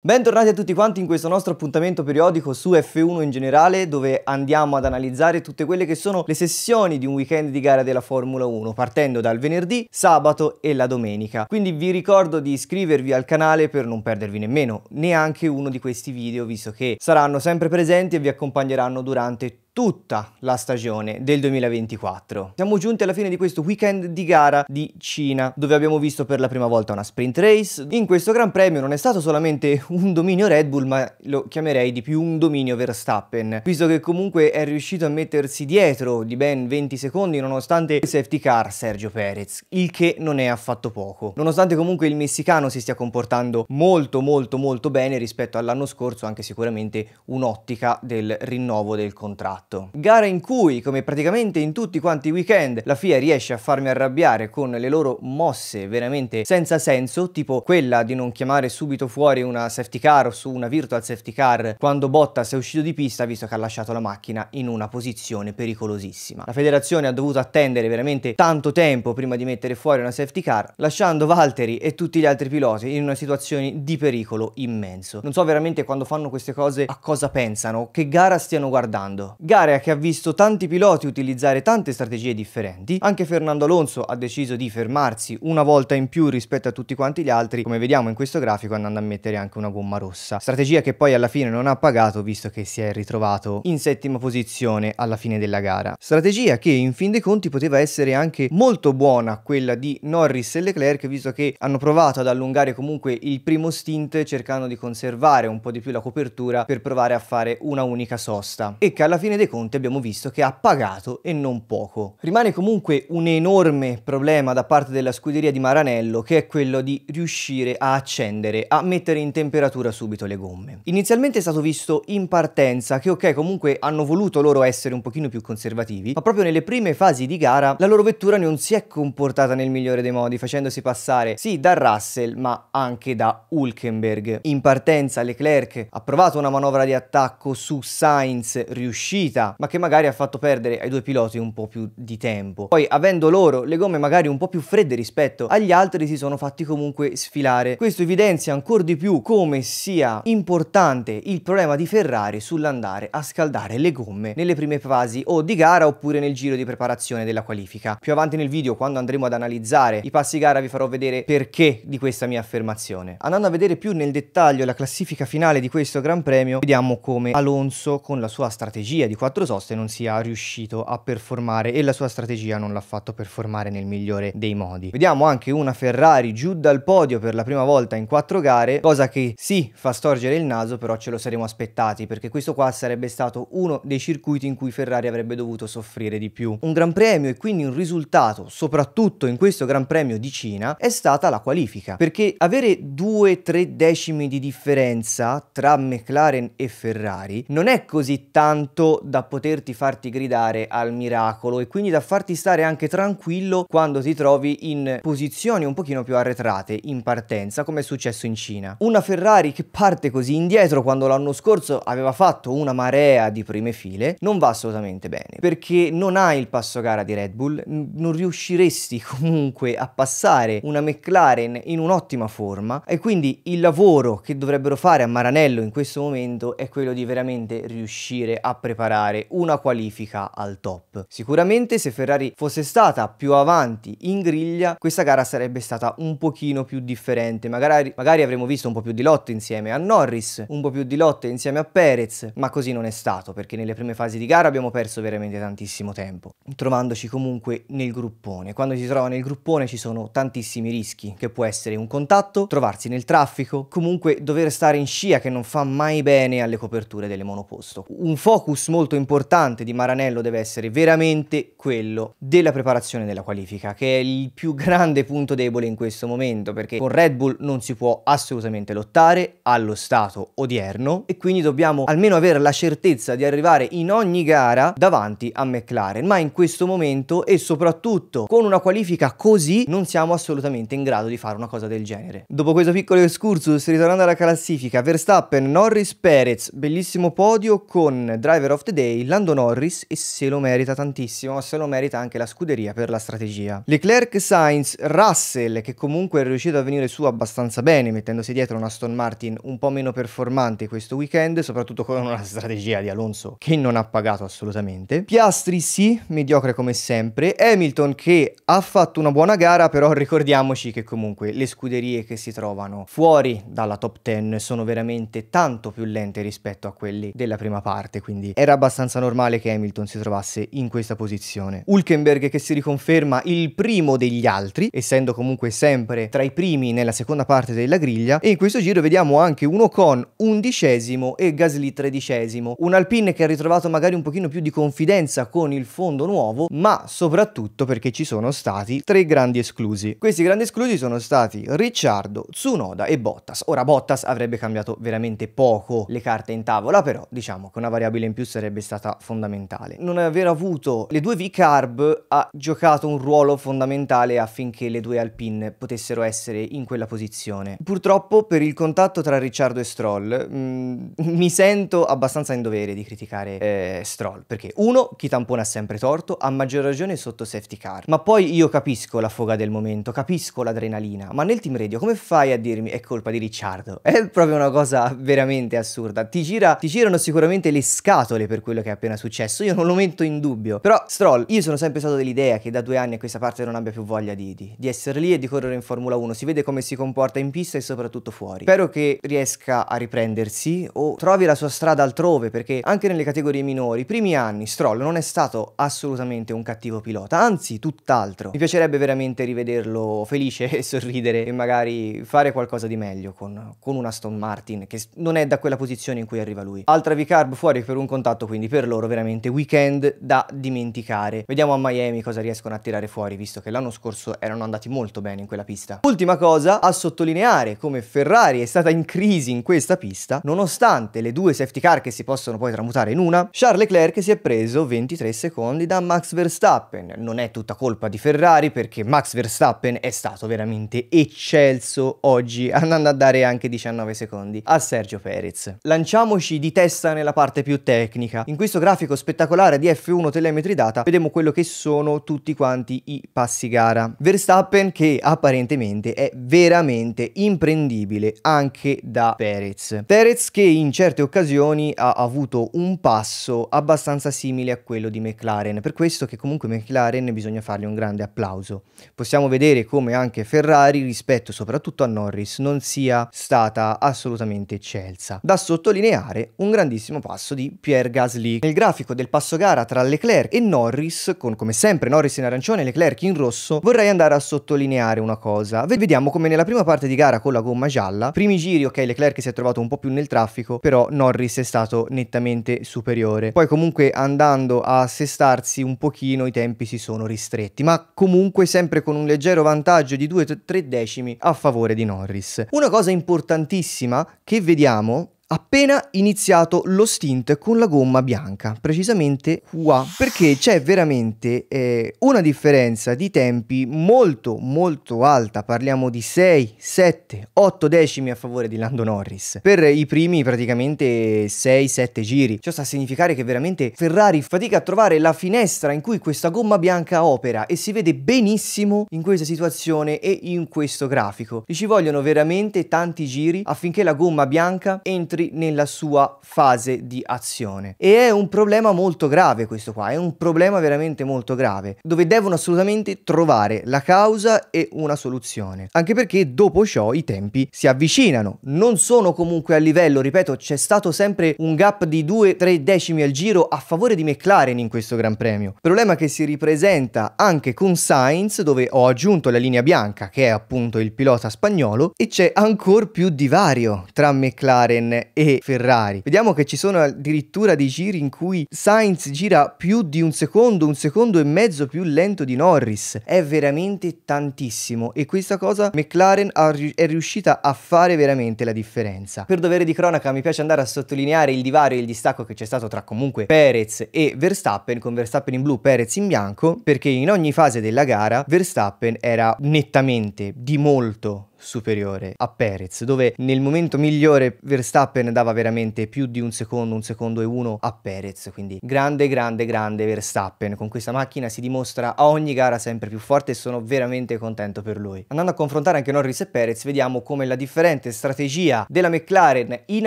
Bentornati a tutti quanti in questo nostro appuntamento periodico su F1 in generale dove andiamo ad analizzare tutte quelle che sono le sessioni di un weekend di gara della Formula 1 partendo dal venerdì, sabato e la domenica. Quindi vi ricordo di iscrivervi al canale per non perdervi nemmeno neanche uno di questi video visto che saranno sempre presenti e vi accompagneranno durante tutto tutta la stagione del 2024. Siamo giunti alla fine di questo weekend di gara di Cina, dove abbiamo visto per la prima volta una sprint race. In questo Gran Premio non è stato solamente un dominio Red Bull, ma lo chiamerei di più un dominio Verstappen, visto che comunque è riuscito a mettersi dietro di ben 20 secondi nonostante il safety car Sergio Perez, il che non è affatto poco. Nonostante comunque il messicano si stia comportando molto molto molto bene rispetto all'anno scorso, anche sicuramente un'ottica del rinnovo del contratto fatto. Gara in cui, come praticamente in tutti quanti i weekend, la FIA riesce a farmi arrabbiare con le loro mosse veramente senza senso, tipo quella di non chiamare subito fuori una safety car o su una virtual safety car quando Bottas è uscito di pista visto che ha lasciato la macchina in una posizione pericolosissima. La federazione ha dovuto attendere veramente tanto tempo prima di mettere fuori una safety car, lasciando Valtteri e tutti gli altri piloti in una situazione di pericolo immenso. Non so veramente quando fanno queste cose a cosa pensano, che gara stiano guardando. Gara un'area che ha visto tanti piloti utilizzare tante strategie differenti, anche Fernando Alonso ha deciso di fermarsi una volta in più rispetto a tutti quanti gli altri, come vediamo in questo grafico andando a mettere anche una gomma rossa, strategia che poi alla fine non ha pagato visto che si è ritrovato in settima posizione alla fine della gara. Strategia che in fin dei conti poteva essere anche molto buona quella di Norris e Leclerc visto che hanno provato ad allungare comunque il primo stint cercando di conservare un po' di più la copertura per provare a fare una unica sosta e che alla fine dei dei Conti abbiamo visto che ha pagato e non poco. Rimane comunque un enorme problema da parte della scuderia di Maranello che è quello di riuscire a accendere, a mettere in temperatura subito le gomme. Inizialmente è stato visto in partenza che ok comunque hanno voluto loro essere un pochino più conservativi, ma proprio nelle prime fasi di gara la loro vettura non si è comportata nel migliore dei modi facendosi passare sì da Russell ma anche da Hulkenberg. In partenza Leclerc ha provato una manovra di attacco su Sainz riuscita velocità, ma che magari ha fatto perdere ai due piloti un po' più di tempo. Poi avendo loro le gomme magari un po' più fredde rispetto agli altri si sono fatti comunque sfilare. Questo evidenzia ancora di più come sia importante il problema di Ferrari sull'andare a scaldare le gomme nelle prime fasi o di gara oppure nel giro di preparazione della qualifica. Più avanti nel video quando andremo ad analizzare i passi gara vi farò vedere perché di questa mia affermazione. Andando a vedere più nel dettaglio la classifica finale di questo Gran Premio vediamo come Alonso con la sua strategia di 4 quattro soste non sia riuscito a performare e la sua strategia non l'ha fatto performare nel migliore dei modi. Vediamo anche una Ferrari giù dal podio per la prima volta in quattro gare, cosa che sì fa storgere il naso, però ce lo saremmo aspettati perché questo qua sarebbe stato uno dei circuiti in cui Ferrari avrebbe dovuto soffrire di più. Un gran premio e quindi un risultato, soprattutto in questo gran premio di Cina, è stata la qualifica, perché avere 2 tre decimi di differenza tra McLaren e Ferrari non è così tanto da da poterti farti gridare al miracolo e quindi da farti stare anche tranquillo quando ti trovi in posizioni un pochino più arretrate in partenza come è successo in Cina. Una Ferrari che parte così indietro quando l'anno scorso aveva fatto una marea di prime file non va assolutamente bene perché non hai il passo gara di Red Bull, non riusciresti comunque a passare una McLaren in un'ottima forma e quindi il lavoro che dovrebbero fare a Maranello in questo momento è quello di veramente riuscire a preparare recuperare una qualifica al top. Sicuramente se Ferrari fosse stata più avanti in griglia, questa gara sarebbe stata un pochino più differente, magari, magari avremmo visto un po' più di lotte insieme a Norris, un po' più di lotte insieme a Perez, ma così non è stato perché nelle prime fasi di gara abbiamo perso veramente tantissimo tempo, trovandoci comunque nel gruppone. Quando si trova nel gruppone ci sono tantissimi rischi, che può essere un contatto, trovarsi nel traffico, comunque dover stare in scia che non fa mai bene alle coperture delle monoposto. Un focus molto molto importante di Maranello deve essere veramente quello della preparazione della qualifica, che è il più grande punto debole in questo momento, perché con Red Bull non si può assolutamente lottare allo stato odierno e quindi dobbiamo almeno avere la certezza di arrivare in ogni gara davanti a McLaren, ma in questo momento e soprattutto con una qualifica così non siamo assolutamente in grado di fare una cosa del genere. Dopo questo piccolo excursus, ritornando alla classifica, Verstappen, Norris, Perez, bellissimo podio con Driver of the Day Lando Norris e se lo merita tantissimo, se lo merita anche la scuderia per la strategia. Leclerc, Sainz, Russell che comunque è riuscito a venire su abbastanza bene mettendosi dietro una Aston Martin un po' meno performante questo weekend, soprattutto con una strategia di Alonso che non ha pagato assolutamente. Piastri sì, mediocre come sempre, Hamilton che ha fatto una buona gara, però ricordiamoci che comunque le scuderie che si trovano fuori dalla top 10 sono veramente tanto più lente rispetto a quelli della prima parte, quindi era abbastanza abbastanza normale che Hamilton si trovasse in questa posizione. Hulkenberg che si riconferma il primo degli altri, essendo comunque sempre tra i primi nella seconda parte della griglia, e in questo giro vediamo anche uno con undicesimo e Gasly tredicesimo, un Alpine che ha ritrovato magari un pochino più di confidenza con il fondo nuovo, ma soprattutto perché ci sono stati tre grandi esclusi. Questi grandi esclusi sono stati Ricciardo, Tsunoda e Bottas. Ora Bottas avrebbe cambiato veramente poco le carte in tavola, però diciamo che una variabile in più sarebbe sarebbe stata fondamentale. Non aver avuto le due V-Carb ha giocato un ruolo fondamentale affinché le due Alpine potessero essere in quella posizione. Purtroppo per il contatto tra Ricciardo e Stroll mh, mm, mi sento abbastanza in dovere di criticare eh, Stroll perché uno, chi tampona ha sempre torto, ha maggior ragione sotto safety car, ma poi io capisco la foga del momento, capisco l'adrenalina, ma nel team radio come fai a dirmi è colpa di Ricciardo? È proprio una cosa veramente assurda, ti, gira, ti girano sicuramente le scatole per questo quello che è appena successo, io non lo metto in dubbio. Però Stroll, io sono sempre stato dell'idea che da due anni a questa parte non abbia più voglia di, di, di essere lì e di correre in Formula 1, si vede come si comporta in pista e soprattutto fuori. Spero che riesca a riprendersi o trovi la sua strada altrove perché anche nelle categorie minori, i primi anni Stroll non è stato assolutamente un cattivo pilota, anzi tutt'altro. Mi piacerebbe veramente rivederlo felice e sorridere e magari fare qualcosa di meglio con, con un Aston Martin che non è da quella posizione in cui arriva lui. Altra V-Carb fuori per un contatto quindi quindi per loro veramente weekend da dimenticare. Vediamo a Miami cosa riescono a tirare fuori, visto che l'anno scorso erano andati molto bene in quella pista. Ultima cosa a sottolineare come Ferrari è stata in crisi in questa pista, nonostante le due safety car che si possono poi tramutare in una, Charles Leclerc si è preso 23 secondi da Max Verstappen. Non è tutta colpa di Ferrari perché Max Verstappen è stato veramente eccelso oggi, andando a dare anche 19 secondi a Sergio Perez. Lanciamoci di testa nella parte più tecnica. In questo grafico spettacolare di F1 telemetri data vediamo quello che sono tutti quanti i passi gara. Verstappen che apparentemente è veramente imprendibile anche da Perez. Perez che in certe occasioni ha avuto un passo abbastanza simile a quello di McLaren, per questo che comunque McLaren bisogna fargli un grande applauso. Possiamo vedere come anche Ferrari rispetto soprattutto a Norris non sia stata assolutamente eccelsa. Da sottolineare un grandissimo passo di Pierre Gasly Gasly. Nel grafico del passo gara tra Leclerc e Norris, con come sempre Norris in arancione e Leclerc in rosso, vorrei andare a sottolineare una cosa. Vediamo come nella prima parte di gara con la gomma gialla, primi giri ok Leclerc si è trovato un po' più nel traffico, però Norris è stato nettamente superiore. Poi comunque andando a assestarsi un pochino i tempi si sono ristretti, ma comunque sempre con un leggero vantaggio di 2-3 decimi a favore di Norris. Una cosa importantissima che vediamo appena iniziato lo stint con la gomma bianca, precisamente qua, perché c'è veramente eh, una differenza di tempi molto molto alta, parliamo di 6, 7, 8 decimi a favore di Lando Norris, per i primi praticamente 6, 7 giri, ciò sta a significare che veramente Ferrari fatica a trovare la finestra in cui questa gomma bianca opera e si vede benissimo in questa situazione e in questo grafico, ci vogliono veramente tanti giri affinché la gomma bianca entri metri nella sua fase di azione. E è un problema molto grave questo qua, è un problema veramente molto grave, dove devono assolutamente trovare la causa e una soluzione. Anche perché dopo ciò i tempi si avvicinano, non sono comunque a livello, ripeto, c'è stato sempre un gap di 2-3 decimi al giro a favore di McLaren in questo Gran Premio. Problema che si ripresenta anche con Sainz, dove ho aggiunto la linea bianca, che è appunto il pilota spagnolo, e c'è ancora più divario tra McLaren e Ferrari. Vediamo che ci sono addirittura dei giri in cui Sainz gira più di un secondo, un secondo e mezzo più lento di Norris. È veramente tantissimo e questa cosa McLaren è riuscita a fare veramente la differenza. Per dovere di cronaca mi piace andare a sottolineare il divario e il distacco che c'è stato tra comunque Perez e Verstappen, con Verstappen in blu, Perez in bianco, perché in ogni fase della gara Verstappen era nettamente di molto superiore a Perez, dove nel momento migliore Verstappen dava veramente più di un secondo, un secondo e uno a Perez, quindi grande, grande, grande Verstappen, con questa macchina si dimostra a ogni gara sempre più forte e sono veramente contento per lui. Andando a confrontare anche Norris e Perez, vediamo come la differente strategia della McLaren in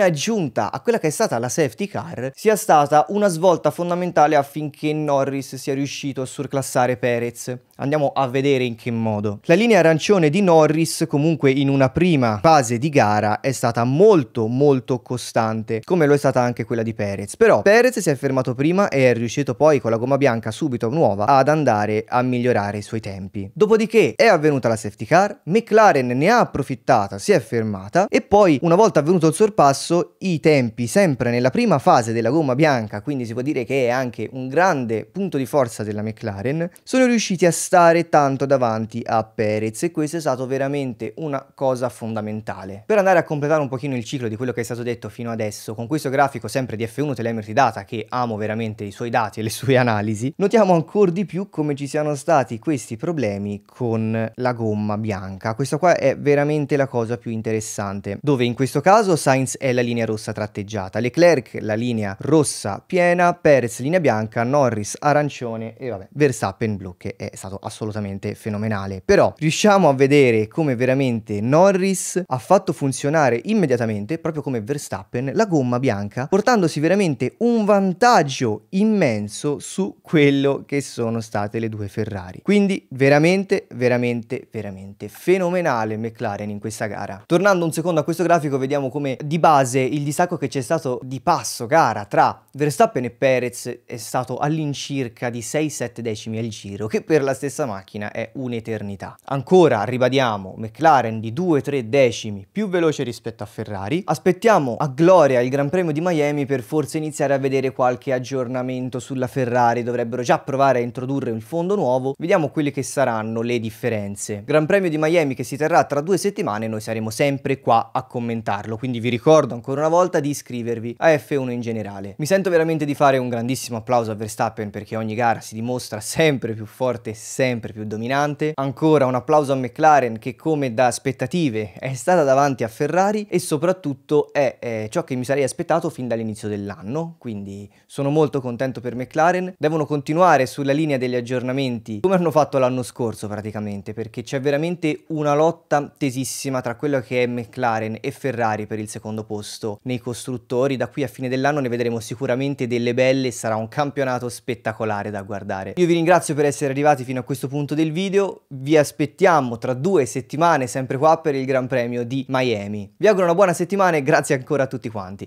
aggiunta a quella che è stata la safety car sia stata una svolta fondamentale affinché Norris sia riuscito a surclassare Perez. Andiamo a vedere in che modo. La linea arancione di Norris comunque in una prima fase di gara è stata molto molto costante, come lo è stata anche quella di Perez. Però Perez si è fermato prima e è riuscito poi con la gomma bianca subito nuova ad andare a migliorare i suoi tempi. Dopodiché è avvenuta la safety car, McLaren ne ha approfittata, si è fermata e poi una volta avvenuto il sorpasso i tempi sempre nella prima fase della gomma bianca, quindi si può dire che è anche un grande punto di forza della McLaren, sono riusciti a stare tanto davanti a Perez e questa è stata veramente una cosa fondamentale. Per andare a completare un pochino il ciclo di quello che è stato detto fino adesso, con questo grafico sempre di F1 Telemetry Data, che amo veramente i suoi dati e le sue analisi, notiamo ancora di più come ci siano stati questi problemi con la gomma bianca. Questa qua è veramente la cosa più interessante, dove in questo caso Sainz è la linea rossa tratteggiata, Leclerc la linea rossa piena, Perez linea bianca, Norris arancione e vabbè, Verstappen blu che è stato stato assolutamente fenomenale. Però riusciamo a vedere come veramente Norris ha fatto funzionare immediatamente, proprio come Verstappen, la gomma bianca, portandosi veramente un vantaggio immenso su quello che sono state le due Ferrari. Quindi veramente, veramente, veramente fenomenale McLaren in questa gara. Tornando un secondo a questo grafico, vediamo come di base il distacco che c'è stato di passo gara tra Verstappen e Perez è stato all'incirca di 6-7 decimi al giro, che per la stessa macchina è un'eternità. Ancora, ribadiamo, McLaren di 2-3 decimi più veloce rispetto a Ferrari. Aspettiamo a gloria il Gran Premio di Miami per forse iniziare a vedere qualche aggiornamento sulla Ferrari, dovrebbero già provare a introdurre un fondo nuovo, vediamo quelle che saranno le differenze. Gran Premio di Miami che si terrà tra due settimane, noi saremo sempre qua a commentarlo, quindi vi ricordo ancora una volta di iscrivervi a F1 in generale. Mi sento veramente di fare un grandissimo applauso a Verstappen perché ogni gara si dimostra sempre più forte, sempre più dominante, ancora un applauso a McLaren che come da aspettative è stata davanti a Ferrari e soprattutto è, è ciò che mi sarei aspettato fin dall'inizio dell'anno, quindi sono molto contento per McLaren, devono continuare sulla linea degli aggiornamenti come hanno fatto l'anno scorso praticamente perché c'è veramente una lotta tesissima tra quello che è McLaren e Ferrari per il secondo posto nei costruttori, da qui a fine dell'anno ne vedremo sicuramente delle belle, sarà un campionato spettacolare da guardare. Io vi ringrazio per essere arrivati fino a a questo punto del video, vi aspettiamo tra due settimane sempre qua per il Gran Premio di Miami. Vi auguro una buona settimana e grazie ancora a tutti quanti.